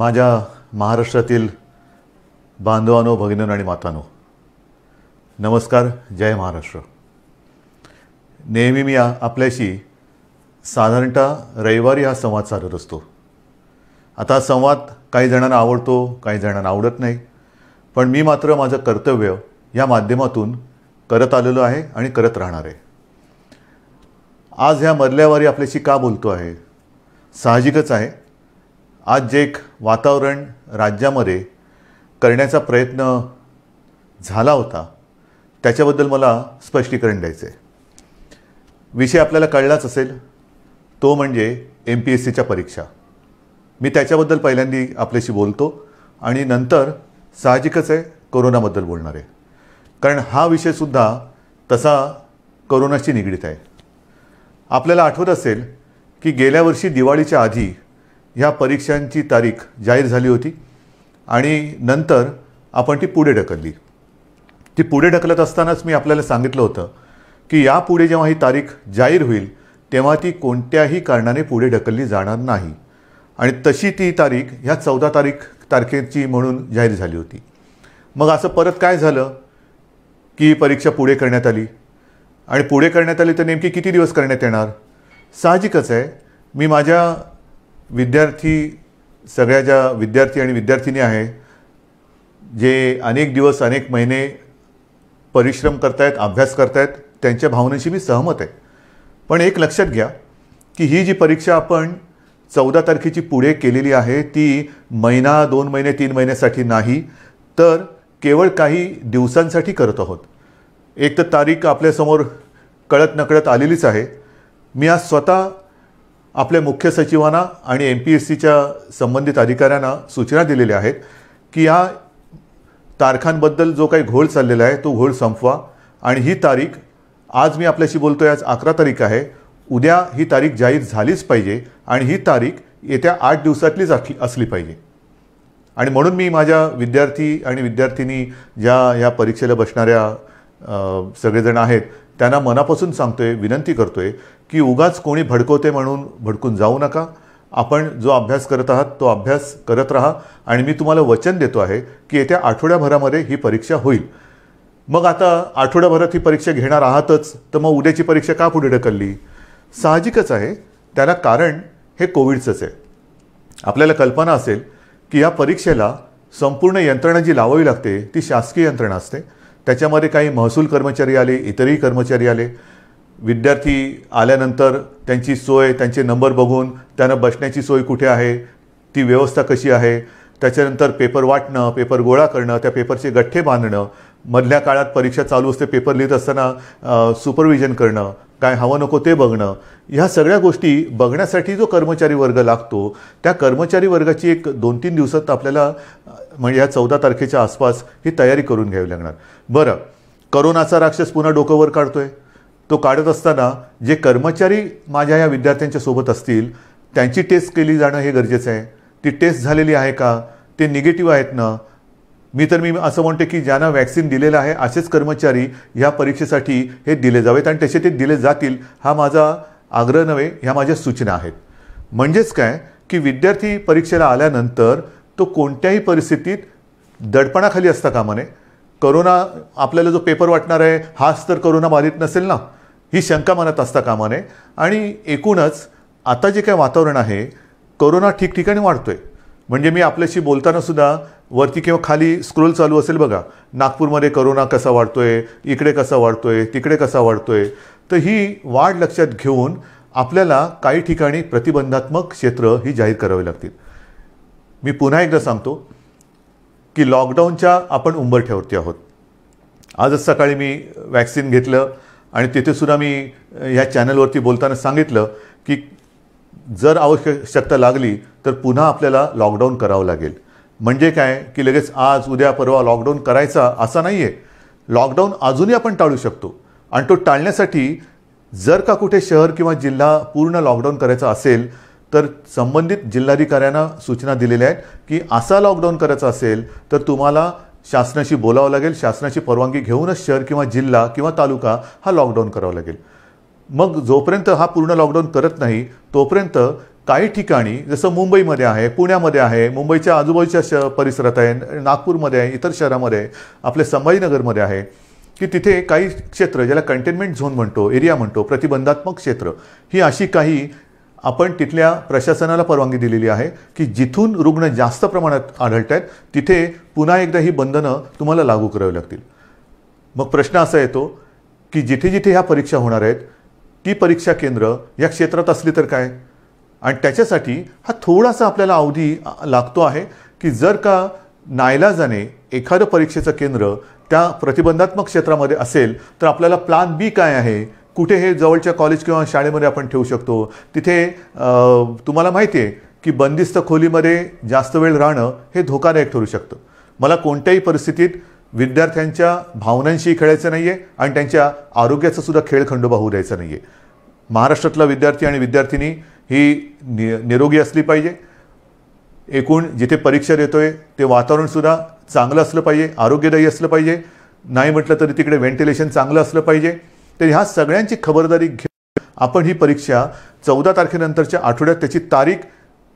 माझ्या महाराष्ट्रातील बांधवानो भगिनो आणि मातानो नमस्कार जय महाराष्ट्र नेहमी मी आपल्याशी साधारणतः रविवारी हा संवाद साधत असतो आता संवाद काही जणांना आवडतो काही जणांना आवडत नाही पण मी मात्र माझं कर्तव्य या माध्यमातून करत आलेलो आहे आणि करत राहणार आहे आज ह्या मधल्यावारी आपल्याशी का बोलतो आहे साहजिकच आहे आज जे एक वातावरण राज्यामध्ये करण्याचा प्रयत्न झाला होता त्याच्याबद्दल मला स्पष्टीकरण द्यायचं आहे विषय आपल्याला कळलाच असेल तो म्हणजे एम पी एस सीच्या परीक्षा मी त्याच्याबद्दल पहिल्यांदी आपल्याशी बोलतो आणि नंतर साहजिकच आहे कोरोनाबद्दल बोलणार आहे कारण हा विषयसुद्धा तसा कोरोनाशी निगडीत आहे आपल्याला आठवत असेल की गेल्या वर्षी दिवाळीच्या आधी ह्या परीक्षांची तारीख जाहीर झाली होती आणि नंतर आपण ती पुढे ढकलली ती पुढे ढकलत असतानाच मी आपल्याला सांगितलं होतं की यापुढे जेव्हा ही तारीख जाहीर होईल तेव्हा ती कोणत्याही कारणाने पुढे ढकलली जाणार नाही आणि तशी ती तारीख ह्या चौदा तारीख तारखेची म्हणून जाहीर झाली होती मग असं परत काय झालं की परीक्षा पुढे करण्यात आली आणि पुढे करण्यात आली तर नेमकी किती दिवस करण्यात येणार साहजिकच आहे मी माझ्या विद्यार्थी सगळ्या ज्या विद्यार्थी आणि विद्यार्थिनी आहे जे अनेक दिवस अनेक महिने परिश्रम करतायत अभ्यास करतायत त्यांच्या भावनेशी मी सहमत आहे पण एक लक्षात घ्या की ही जी परीक्षा आपण चौदा तारखेची पुढे केलेली आहे ती महिना दोन महिने तीन महिन्यासाठी नाही तर केवळ काही दिवसांसाठी करत आहोत एक तर तारीख आपल्यासमोर कळत नकळत आलेलीच आहे मी आज स्वतः आपल्या मुख्य सचिवांना आणि एम पी एस सीच्या संबंधित अधिकाऱ्यांना सूचना दिलेल्या आहेत की या तारखांबद्दल जो काही घोळ चाललेला आहे तो घोळ संपवा आणि ही तारीख आज मी आपल्याशी बोलतो आहे आज अकरा तारीख आहे उद्या ही तारीख जाहीर झालीच पाहिजे आणि ही तारीख येत्या आठ दिवसातलीच असली असली पाहिजे आणि म्हणून मी माझ्या विद्यार्थी आणि विद्यार्थिनी ज्या या परीक्षेला बसणाऱ्या सगळेजण आहेत त्यांना मनापासून सांगतोय विनंती करतोय की उगाच कोणी भडकवते म्हणून भडकून जाऊ नका आपण जो अभ्यास करत आहात तो अभ्यास करत राहा आणि मी तुम्हाला वचन देतो आहे की येत्या आठवड्याभरामध्ये ही परीक्षा होईल मग आता आठवड्याभरात ही परीक्षा घेणार आहातच तर मग उद्याची परीक्षा का पुढे ढकलली साहजिकच आहे त्याला कारण हे कोविडचंच आहे आपल्याला कल्पना असेल की या परीक्षेला संपूर्ण यंत्रणा जी लावावी लागते ती शासकीय यंत्रणा असते त्याच्यामध्ये काही महसूल कर्मचारी आले इतरही कर्मचारी आले विद्यार्थी आल्यानंतर त्यांची सोय त्यांचे नंबर बघून त्यांना बसण्याची सोय कुठे आहे ती व्यवस्था कशी आहे त्याच्यानंतर पेपर वाटणं पेपर गोळा करणं त्या पेपरचे गठ्ठे बांधणं मधल्या काळात परीक्षा चालू असते पेपर लिहित असताना सुपरविजन करणं काय हवं नको ते बघणं ह्या सगळ्या गोष्टी बघण्यासाठी जो कर्मचारी वर्ग लागतो त्या कर्मचारी वर्गाची एक दोन तीन दिवसात आपल्याला म्हणजे या चौदा तारखेच्या आसपास ही तयारी करून घ्यावी लागणार बरं करोनाचा राक्षस पुन्हा डोकंवर काढतोय काढतो आहे तो काढत असताना जे कर्मचारी माझ्या या विद्यार्थ्यांच्या सोबत असतील त्यांची टेस्ट केली जाणं हे गरजेचं आहे ती टेस्ट झालेली आहे का ते निगेटिव्ह आहेत ना मी तर मी असं म्हणतो की ज्यांना वॅक्सिन दिलेलं आहे असेच कर्मचारी ह्या परीक्षेसाठी हे दिले जावेत आणि तसे ते दिले जातील हा माझा आग्रह नव्हे ह्या माझ्या सूचना आहेत म्हणजेच काय की विद्यार्थी परीक्षेला आल्यानंतर तो कोणत्याही परिस्थितीत दडपणाखाली असता कामा नये करोना आपल्याला जो पेपर वाटणार आहे हाच तर करोना बाधित नसेल ना ही शंका मनात असता कामा नये आणि एकूणच आता जे काय वातावरण आहे करोना ठिकठिकाणी वाढतो आहे म्हणजे मी आपल्याशी बोलतानासुद्धा वरती किंवा खाली स्क्रोल चालू असेल बघा नागपूरमध्ये करोना कसा वाढतो आहे इकडे कसा वाढतो आहे तिकडे कसा वाढतो आहे तर ही वाढ लक्षात घेऊन आपल्याला काही ठिकाणी प्रतिबंधात्मक क्षेत्र ही जाहीर करावी लागतील मी पुन्हा एकदा सांगतो की लॉकडाऊनच्या आपण उंबरठ्यावरती आहोत आजच सकाळी मी वॅक्सिन घेतलं आणि तिथेसुद्धा मी ह्या चॅनलवरती बोलताना सांगितलं की जर आवश्यकता लागली तर पुन्हा आपल्याला लॉकडाऊन करावं लागेल म्हणजे काय की लगेच आज उद्या परवा लॉकडाऊन करायचा असा नाही आहे लॉकडाऊन अजूनही आपण टाळू शकतो आणि तो टाळण्यासाठी जर का कुठे शहर किंवा जिल्हा पूर्ण लॉकडाऊन करायचा असेल तर संबंधित जिल्हाधिकाऱ्यांना सूचना दिलेल्या आहेत की असा लॉकडाऊन करायचा असेल तर तुम्हाला शासनाशी बोलावं लागेल शासनाची परवानगी घेऊनच शहर किंवा जिल्हा किंवा तालुका हा लॉकडाऊन करावा लागेल मग जोपर्यंत हा पूर्ण लॉकडाऊन करत नाही तोपर्यंत काही ठिकाणी जसं मुंबईमध्ये आहे पुण्यामध्ये आहे मुंबईच्या आजूबाजूच्या श परिसरात आहे नागपूरमध्ये आहे इतर शहरामध्ये आहे आपल्या संभाजीनगरमध्ये आहे की तिथे काही क्षेत्र ज्याला कंटेनमेंट झोन म्हणतो एरिया म्हणतो प्रतिबंधात्मक क्षेत्र ही अशी काही आपण तिथल्या प्रशासनाला परवानगी दिलेली आहे की जिथून रुग्ण जास्त प्रमाणात आढळत आहेत तिथे पुन्हा एकदा ही बंधनं तुम्हाला लागू करावी लागतील मग प्रश्न असा येतो की जिथे जिथे ह्या परीक्षा होणार आहेत ती परीक्षा केंद्र या क्षेत्रात असली तर काय आणि त्याच्यासाठी हा थोडासा आपल्याला अवधी लागतो आहे की जर का नायलाजाने एखादं परीक्षेचं केंद्र त्या प्रतिबंधात्मक क्षेत्रामध्ये असेल तर आपल्याला प्लान बी काय आहे कुठे हे जवळच्या कॉलेज किंवा शाळेमध्ये आपण ठेवू शकतो तिथे तुम्हाला माहिती आहे की बंदिस्त खोलीमध्ये जास्त वेळ राहणं हे धोकादायक ठरू शकतं मला कोणत्याही परिस्थितीत विद्यार्थ्यांच्या भावनांशी खेळायचं नाही आहे आणि त्यांच्या आरोग्याचा सुद्धा खेळ खंडोबा होऊ द्यायचा नाही आहे महाराष्ट्रातला विद्यार्थी आणि विद्यार्थिनी ही नि निरोगी असली पाहिजे एकूण जिथे परीक्षा देतो आहे ते वातावरणसुद्धा चांगलं असलं पाहिजे आरोग्यदायी असलं पाहिजे नाही म्हटलं तरी तिकडे व्हेंटिलेशन चांगलं असलं पाहिजे तर ह्या सगळ्यांची खबरदारी घेऊन आपण ही परीक्षा चौदा तारखेनंतरच्या आठवड्यात त्याची तारीख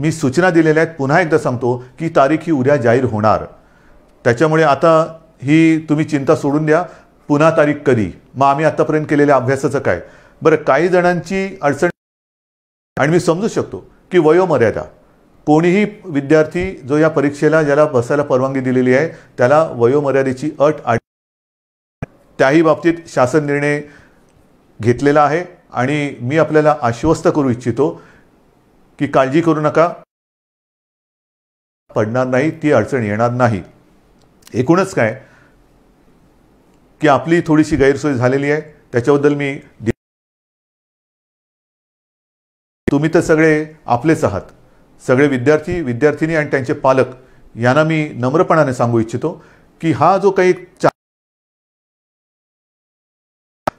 मी सूचना दिलेल्या आहेत पुन्हा एकदा सांगतो की तारीख ही उद्या जाहीर होणार त्याच्यामुळे आता ही तुम्ही चिंता सोडून द्या पुन्हा तारीख कधी मग आम्ही आतापर्यंत केलेल्या अभ्यासाचं काय बरं काही जणांची अडचण आणि मी समजू शकतो की वयोमर्यादा कोणीही विद्यार्थी जो या परीक्षेला ज्याला बसायला परवानगी दिलेली आहे त्याला वयोमर्यादेची अट आ त्याही बाबतीत शासन निर्णय घेतलेला आहे आणि मी आपल्याला आश्वस्त करू इच्छितो की काळजी करू नका पडणार नाही ती अडचण येणार नाही एकूणच काय की आपली थोडीशी गैरसोय झालेली आहे त्याच्याबद्दल मी तुम्ही तर सगळे आपलेच आहात सगळे विद्यार्थी विद्यार्थिनी आणि त्यांचे पालक यांना मी नम्रपणाने सांगू इच्छितो की हा जो काही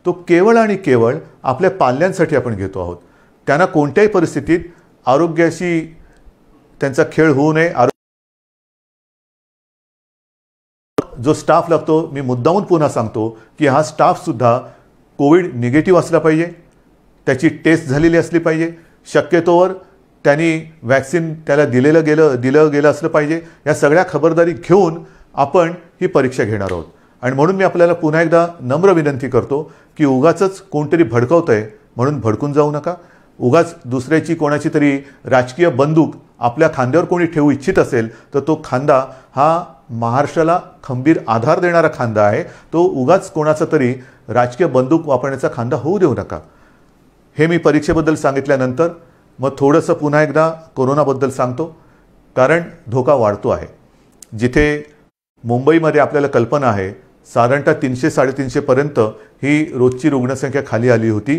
तो केवळ आणि केवळ आपल्या पाल्यांसाठी आपण घेतो आहोत त्यांना कोणत्याही परिस्थितीत आरोग्याशी त्यांचा खेळ होऊ नये जो स्टाफ लागतो मी मुद्दाहून पुन्हा सांगतो की हा स्टाफसुद्धा कोविड निगेटिव्ह असला पाहिजे त्याची टेस्ट झालेली असली पाहिजे शक्यतोवर त्यांनी वॅक्सिन त्याला दिलेलं गेलं दिलं गेलं असलं पाहिजे या सगळ्या खबरदारी घेऊन आपण ही परीक्षा घेणार आहोत आणि म्हणून मी आपल्याला पुन्हा एकदा नम्र विनंती करतो की उगाच कोणतरी भडकवत आहे म्हणून भडकून जाऊ नका उगाच दुसऱ्याची कोणाची तरी राजकीय बंदूक आपल्या खांद्यावर कोणी ठेवू इच्छित असेल तर तो खांदा हा महाराष्ट्राला खंबीर आधार देणारा खांदा आहे तो उगाच कोणाचा तरी राजकीय बंदूक वापरण्याचा खांदा होऊ देऊ नका हे मी परीक्षेबद्दल सांगितल्यानंतर मग थोडंसं पुन्हा एकदा कोरोनाबद्दल सांगतो कारण धोका वाढतो आहे जिथे मुंबईमध्ये आपल्याला कल्पना आहे साधारणतः तीनशे साडेतीनशेपर्यंत ही रोजची रुग्णसंख्या खाली आली होती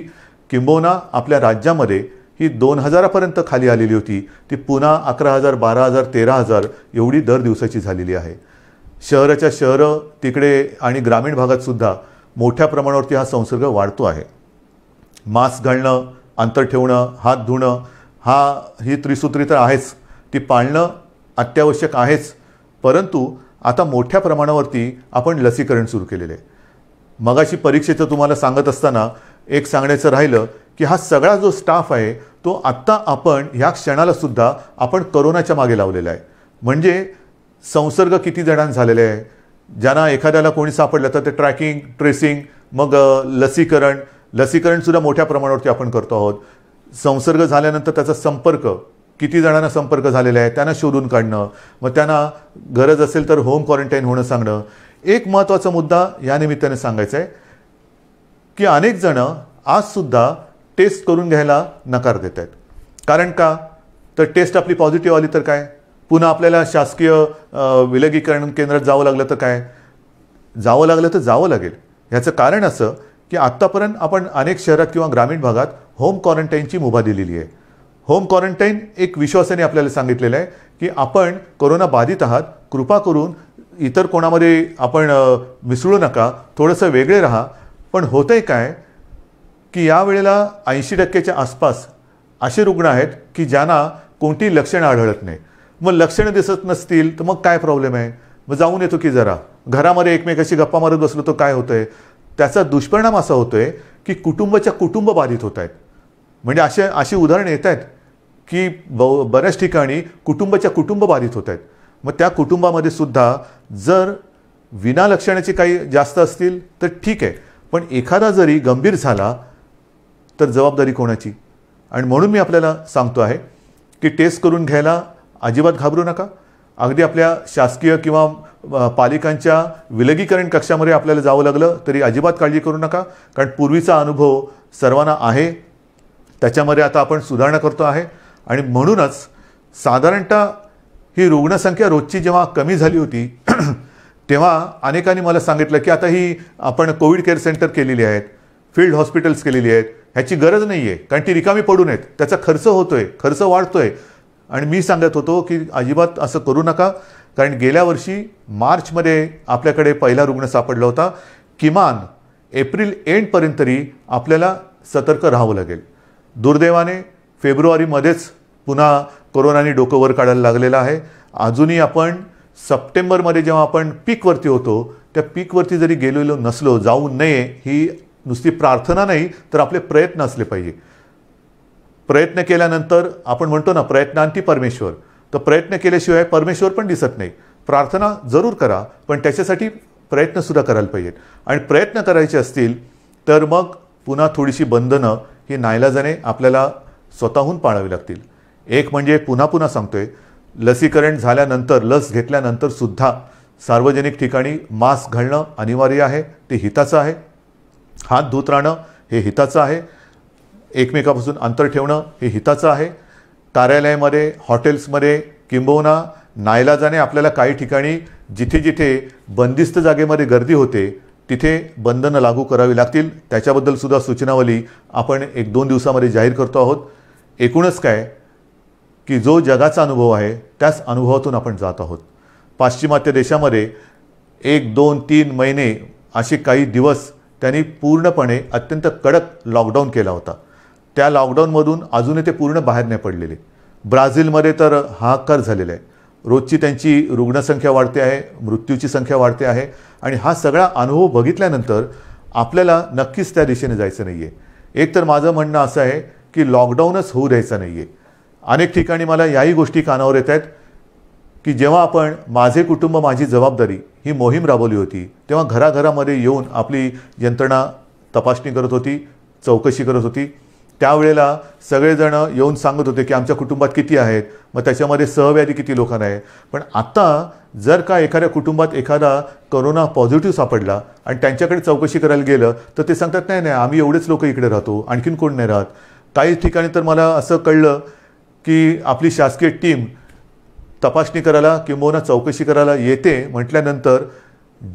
किंबहुना आपल्या राज्यामध्ये ही दोन हजारापर्यंत खाली आलेली होती ती पुन्हा अकरा हजार बारा हजार तेरा हजार एवढी दर दिवसाची झालेली आहे शहराच्या शहरं तिकडे आणि ग्रामीण भागातसुद्धा मोठ्या प्रमाणावरती हा संसर्ग वाढतो आहे मास्क घालणं अंतर ठेवणं हात धुणं हा ही त्रिसूत्री तर आहेच ती पाळणं अत्यावश्यक आहेच परंतु आता मोठ्या प्रमाणावरती आपण लसीकरण सुरू केलेलं आहे मगाशी परीक्षेचं तुम्हाला सांगत असताना एक सांगण्याचं राहिलं की हा सगळा जो स्टाफ आहे तो आत्ता आपण ह्या क्षणालासुद्धा आपण करोनाच्या मागे लावलेला आहे म्हणजे संसर्ग किती जणांना झालेले आहे ज्यांना एखाद्याला कोणी सापडलं तर ते ट्रॅकिंग ट्रेसिंग मग लसीकरण लसीकरणसुद्धा मोठ्या प्रमाणावरती आपण करतो आहोत संसर्ग झाल्यानंतर त्याचा संपर्क किती जणांना संपर्क झालेला आहे त्यांना शोधून काढणं मग त्यांना गरज असेल तर होम क्वारंटाईन होणं सांगणं एक महत्त्वाचा मुद्दा या निमित्ताने सांगायचा आहे की अनेक जणं आजसुद्धा टेस्ट करून घ्यायला नकार देत आहेत कारण का तर टेस्ट आपली पॉझिटिव्ह आली तर काय पुन्हा आपल्याला शासकीय विलगीकरण केंद्रात जावं लागलं तर काय जावं लागलं तर जावं लागेल ह्याचं कारण असं की आत्तापर्यंत आपण अनेक शहरात किंवा ग्रामीण भागात होम क्वारंटाईनची मुभा दिलेली आहे होम क्वारंटाईन एक विश्वासाने आपल्याला सांगितलेलं आहे की आपण कोरोना बाधित आहात कृपा करून इतर कोणामध्ये आपण मिसळू नका थोडंसं वेगळे राहा पण होतंय काय की यावेळेला ऐंशी टक्केच्या आसपास असे रुग्ण आहेत की ज्यांना कोणती लक्षणं आढळत नाही मग लक्षणं दिसत नसतील तर मग काय प्रॉब्लेम आहे मग जाऊन येतो की जरा घरामध्ये एकमेकाशी गप्पा मारत बसलो तर काय होतं आहे त्याचा दुष्परिणाम असा होतो आहे की कुटुंबाच्या कुटुंब बाधित होत आहेत म्हणजे असे अशी उदाहरणं येत आहेत की ब बऱ्याच ठिकाणी कुटुंबाच्या कुटुंब बाधित होत आहेत मग त्या कुटुंबामध्ये सुद्धा जर विना लक्षणाचे काही जास्त असतील तर ठीक आहे पण एखादा जरी गंभीर झाला तर जबाबदारी कोणाची आणि म्हणून मी आपल्याला सांगतो आहे की टेस्ट करून घ्यायला अजिबात घाबरू नका अगदी आपल्या शासकीय किंवा पालिकांच्या विलगीकरण कक्षामध्ये आपल्याला जावं लागलं तरी अजिबात काळजी करू नका कारण पूर्वीचा अनुभव सर्वांना आहे त्याच्यामध्ये आता आपण सुधारणा करतो आहे आणि म्हणूनच साधारणतः ही रुग्णसंख्या रोजची जेव्हा कमी झाली होती तेव्हा अनेकांनी मला सांगितलं की आता ही आपण कोविड केअर सेंटर केलेली आहेत फील्ड हॉस्पिटल्स केलेली आहेत ह्याची गरज नाही आहे कारण ती रिकामी पडू नयेत त्याचा खर्च होतोय खर्च वाढतोय आणि मी सांगत होतो की अजिबात असं करू नका कारण गेल्या वर्षी मार्चमध्ये आपल्याकडे पहिला रुग्ण सापडला होता किमान एप्रिल एंडपर्यंत तरी आपल्याला सतर्क राहावं लागेल दुर्दैवाने फेब्रुवारीमध्येच पुन्हा कोरोनाने डोकं वर काढायला लागलेलं आहे अजूनही आपण सप्टेंबरमध्ये जेव्हा आपण पीकवरती होतो त्या पीकवरती जरी गेलेलो नसलो जाऊ नये ही नुसती प्रार्थना नाही तर आपले प्रयत्न असले पाहिजे प्रयत्न केल्यानंतर आपण म्हणतो ना प्रयत्नांती परमेश्वर तर प्रयत्न केल्याशिवाय परमेश्वर पण दिसत नाही प्रार्थना जरूर करा पण त्याच्यासाठी प्रयत्नसुद्धा करायला पाहिजेत आणि प्रयत्न करायचे असतील तर मग पुन्हा थोडीशी बंधनं ही नायलाजाने आपल्याला स्वतःहून पाळावी लागतील एक म्हणजे पुन्हा पुन्हा सांगतोय लसीकरण झाल्यानंतर लस घेतल्यानंतरसुद्धा सार्वजनिक ठिकाणी मास्क घालणं अनिवार्य आहे ते हिताचं आहे हात धुत राहणं हे हिताचं आहे एकमेकापासून अंतर ठेवणं हे हिताचं आहे कार्यालयामध्ये हॉटेल्समध्ये किंबहुना नायलाजाने आपल्याला काही ठिकाणी जिथे जिथे बंदिस्त जागेमध्ये गर्दी होते तिथे बंधनं लागू करावी लागतील त्याच्याबद्दलसुद्धा सूचनावली आपण एक दोन दिवसामध्ये जाहीर करतो आहोत एकूणच काय की जो जगाचा अनुभव आहे त्याच अनुभवातून आपण जात आहोत पाश्चिमात्य देशामध्ये एक दोन तीन महिने असे काही दिवस त्यांनी पूर्णपणे अत्यंत कडक लॉकडाऊन केला होता त्या लॉकडाऊनमधून अजूनही ते पूर्ण बाहेर नाही पडलेले ब्राझीलमध्ये तर हाहाकार झालेला आहे रोजची त्यांची रुग्णसंख्या वाढते आहे मृत्यूची संख्या वाढते आहे आणि हा सगळा अनुभव बघितल्यानंतर आपल्याला नक्कीच त्या दिशेने जायचं नाही आहे एक तर माझं म्हणणं असं आहे की लॉकडाऊनच होऊ द्यायचं नाही आहे अनेक ठिकाणी मला याही गोष्टी कानावर येत आहेत की जेव्हा आपण माझे कुटुंब माझी जबाबदारी ही मोहीम राबवली होती तेव्हा घराघरामध्ये येऊन आपली यंत्रणा तपासणी करत होती चौकशी करत होती त्यावेळेला सगळेजणं येऊन सांगत होते की आमच्या कुटुंबात किती आहेत मग त्याच्यामध्ये सहव्याधी किती लोकांना आहे पण आत्ता जर का एखाद्या कुटुंबात एखादा करोना पॉझिटिव्ह सापडला आणि त्यांच्याकडे चौकशी करायला गेलं तर ते सांगतात नाही नाही आम्ही एवढेच लोक इकडे राहतो आणखीन कोण नाही राहत काही ठिकाणी तर मला असं कळलं की आपली शासकीय टीम तपासणी करायला किंबहुना चौकशी करायला येते म्हटल्यानंतर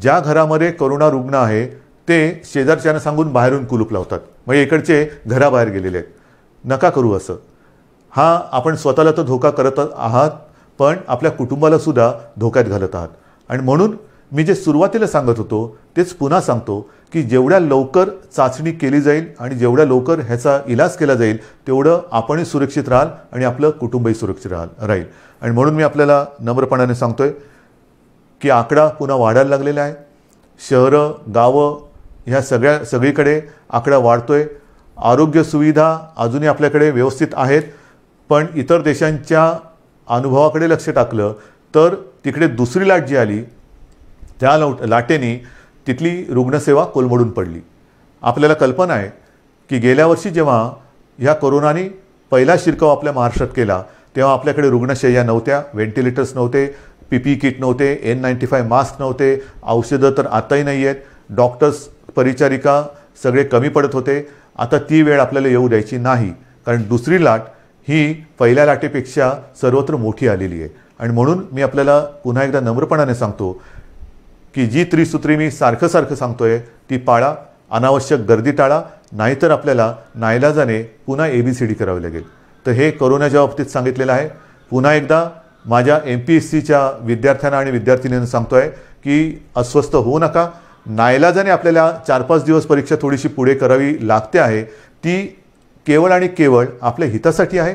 ज्या घरामध्ये करोना रुग्ण आहे ते शेजारच्यांना सांगून बाहेरून कुलूप लावतात म्हणजे इकडचे घराबाहेर गेलेले आहेत नका करू असं हा आपण स्वतःला तर धोका करत आहात पण आपल्या कुटुंबालासुद्धा धोक्यात घालत आहात आणि म्हणून मी जे सुरुवातीला सांगत होतो तेच पुन्हा सांगतो की जेवढ्या लवकर चाचणी केली जाईल आणि जेवढ्या लवकर ह्याचा इलाज केला जाईल तेवढं आपणही सुरक्षित राहाल आणि आपलं कुटुंबही सुरक्षित राहाल राहील आणि म्हणून मी आपल्याला नम्रपणाने सांगतोय की आकडा पुन्हा वाढायला लागलेला आहे शहरं गावं ह्या सगळ्या सगळीकडे आकडा वाढतोय आरोग्य सुविधा अजूनही आपल्याकडे व्यवस्थित आहेत पण इतर देशांच्या अनुभवाकडे लक्ष टाकलं तर तिकडे दुसरी लाट जी आली त्या लौ लाटेने तिथली रुग्णसेवा कोलमडून पडली आपल्याला कल्पना आहे की गेल्या वर्षी जेव्हा ह्या कोरोनाने पहिला शिरकाव आपल्या महाराष्ट्रात केला तेव्हा आपल्याकडे रुग्णशय्या नव्हत्या व्हेंटिलेटर्स नव्हते पीपी किट नव्हते एन नाईन्टी फाय मास्क नव्हते औषधं तर आताही नाही आहेत डॉक्टर्स परिचारिका सगळे कमी पडत होते आता ती वेळ आपल्याला येऊ द्यायची नाही कारण दुसरी लाट ही पहिल्या लाटेपेक्षा सर्वत्र मोठी आलेली आहे आणि म्हणून मी आपल्याला पुन्हा एकदा नम्रपणाने सांगतो की जी त्रिसूत्री मी सारखं सारखं सांगतोय ती पाळा अनावश्यक गर्दी टाळा नाहीतर आपल्याला नायलाजाने पुन्हा ए बी सी डी करावी लागेल तर हे करोनाच्या बाबतीत सांगितलेलं आहे पुन्हा एकदा माझ्या एम पी एस सीच्या विद्यार्थ्यांना आणि विद्यार्थिनींना सांगतो आहे की अस्वस्थ होऊ नका नायलाजाने आपल्याला चार पाच दिवस परीक्षा थोडीशी पुढे करावी लागते आहे ती केवळ आणि केवळ आपल्या हितासाठी आहे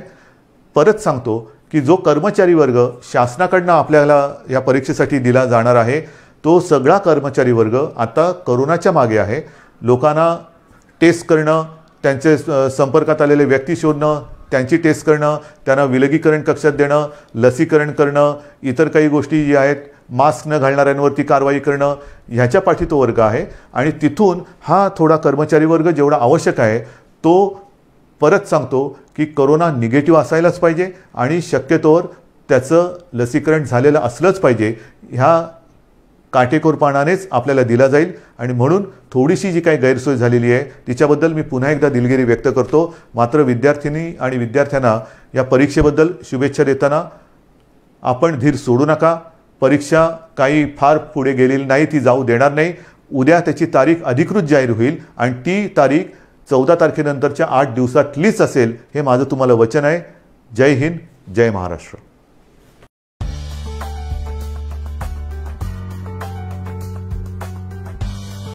परत सांगतो की जो कर्मचारी वर्ग शासनाकडनं आपल्याला या परीक्षेसाठी दिला जाणार आहे तो सगळा कर्मचारी वर्ग आता करोनाच्या मागे आहे लोकांना टेस्ट करणं त्यांचे संपर्कात आलेले व्यक्ती शोधणं त्यांची टेस्ट करणं त्यांना विलगीकरण कक्षात देणं लसीकरण करणं इतर काही गोष्टी ज्या आहेत मास्क न घालणाऱ्यांवरती कारवाई करणं ह्याच्या पाठी तो वर्ग आहे आणि तिथून हा थोडा कर्मचारी वर्ग जेवढा आवश्यक आहे तो परत सांगतो की करोना निगेटिव्ह असायलाच पाहिजे आणि शक्यतोवर त्याचं लसीकरण झालेलं असलंच पाहिजे ह्या काटेकोरपणानेच आपल्याला दिला जाईल आणि म्हणून थोडीशी जी काही गैरसोय झालेली आहे तिच्याबद्दल मी पुन्हा एकदा दिलगिरी व्यक्त करतो मात्र विद्यार्थिनी आणि विद्यार्थ्यांना या परीक्षेबद्दल शुभेच्छा देताना आपण धीर सोडू नका परीक्षा काही फार पुढे गेलेली नाही ती जाऊ देणार नाही उद्या त्याची तारीख अधिकृत जाहीर होईल आणि ती तारीख चौदा तारखेनंतरच्या आठ दिवसातलीच असेल हे माझं तुम्हाला वचन आहे जय हिंद जय महाराष्ट्र